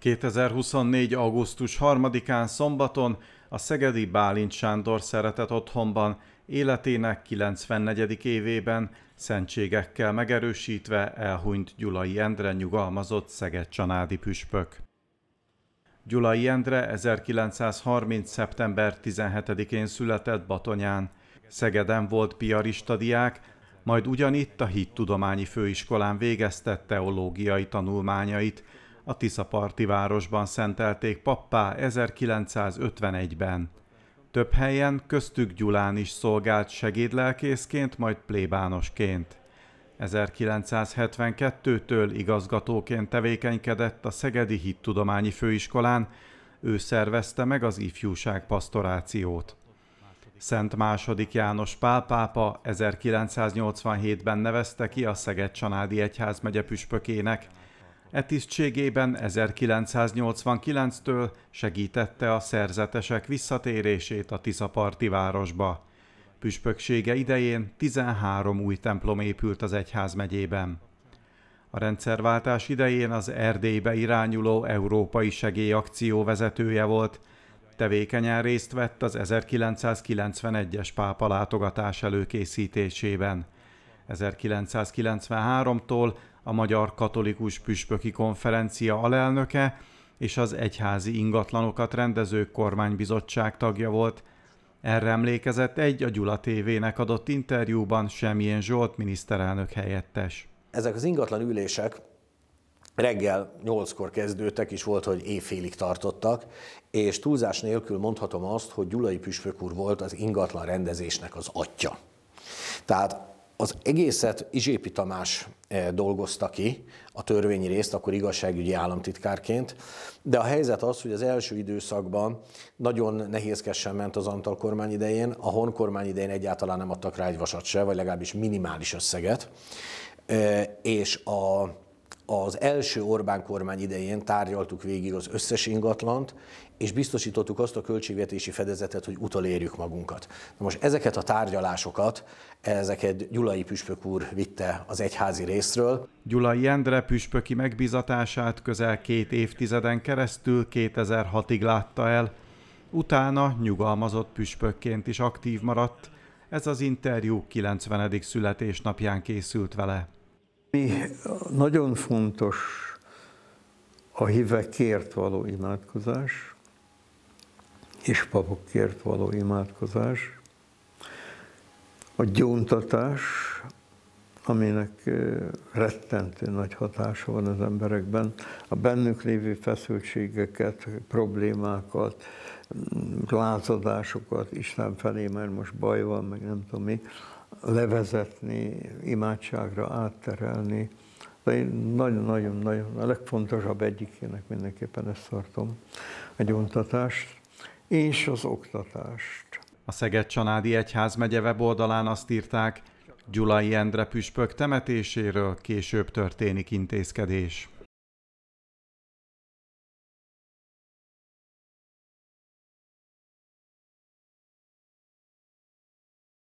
2024. augusztus 3-án szombaton a Szegedi Bálint Sándor szeretett otthonban életének 94. évében szentségekkel megerősítve elhunyt Gyulai Endre nyugalmazott Szeged csanádi püspök. Gyulai Endre 1930. szeptember 17-én született Batonyán. Szegeden volt piarista diák, majd ugyanitt a hittudományi főiskolán végezte teológiai tanulmányait, a Tiszaparti városban szentelték pappá 1951-ben. Több helyen, köztük Gyulán is szolgált segédlelkészként, majd plébánosként. 1972-től igazgatóként tevékenykedett a Szegedi Hittudományi Főiskolán, ő szervezte meg az ifjúság pastorációt. Szent második János Pál pápa 1987-ben nevezte ki a Szeged Csanádi Egyház püspökének, E tisztségében 1989-től segítette a szerzetesek visszatérését a Tiszaparti városba. Püspöksége idején 13 új templom épült az egyházmegyében. A rendszerváltás idején az Erdélybe irányuló Európai Segélyakció vezetője volt, tevékenyen részt vett az 1991-es pápa látogatás előkészítésében. 1993-tól a Magyar Katolikus Püspöki Konferencia alelnöke és az Egyházi Ingatlanokat Rendező Kormánybizottság tagja volt. Erre emlékezett egy a Gyula TV-nek adott interjúban semmilyen Zsolt miniszterelnök helyettes. Ezek az ingatlan ülések reggel 8-kor kezdődtek, és volt, hogy éjfélig tartottak, és túlzás nélkül mondhatom azt, hogy Gyulai Püspök úr volt az ingatlan rendezésnek az atya. Tehát az egészet Izsépi Tamás eh, dolgozta ki, a törvényi részt, akkor igazságügyi államtitkárként, de a helyzet az, hogy az első időszakban nagyon nehézkesen ment az Antal kormány idején, a Hon kormány idején egyáltalán nem adtak rá egy vasat se, vagy legalábbis minimális összeget, eh, és a az első Orbán kormány idején tárgyaltuk végig az összes ingatlant, és biztosítottuk azt a költségvetési fedezetet, hogy utolérjük magunkat. Na most ezeket a tárgyalásokat, ezeket Gyulai Püspök úr vitte az egyházi részről. Gyulai Endre püspöki megbizatását közel két évtizeden keresztül 2006-ig látta el. Utána nyugalmazott püspökként is aktív maradt. Ez az interjú 90. születésnapján készült vele. Mi nagyon fontos a hívekért való imádkozás, és papokért való imádkozás, a gyóntatás, aminek rettentő nagy hatása van az emberekben, a bennük lévő feszültségeket, problémákat, lázadásokat Isten felé, mert most baj van, meg nem tudom mi, levezetni, imádságra átterelni. De én nagyon-nagyon-nagyon a legfontosabb egyikének mindenképpen ezt tartom, a gyóntatást és az oktatást. A Szeged Csanádi Egyházmegye weboldalán azt írták, Gyulai Endre püspök temetéséről később történik intézkedés.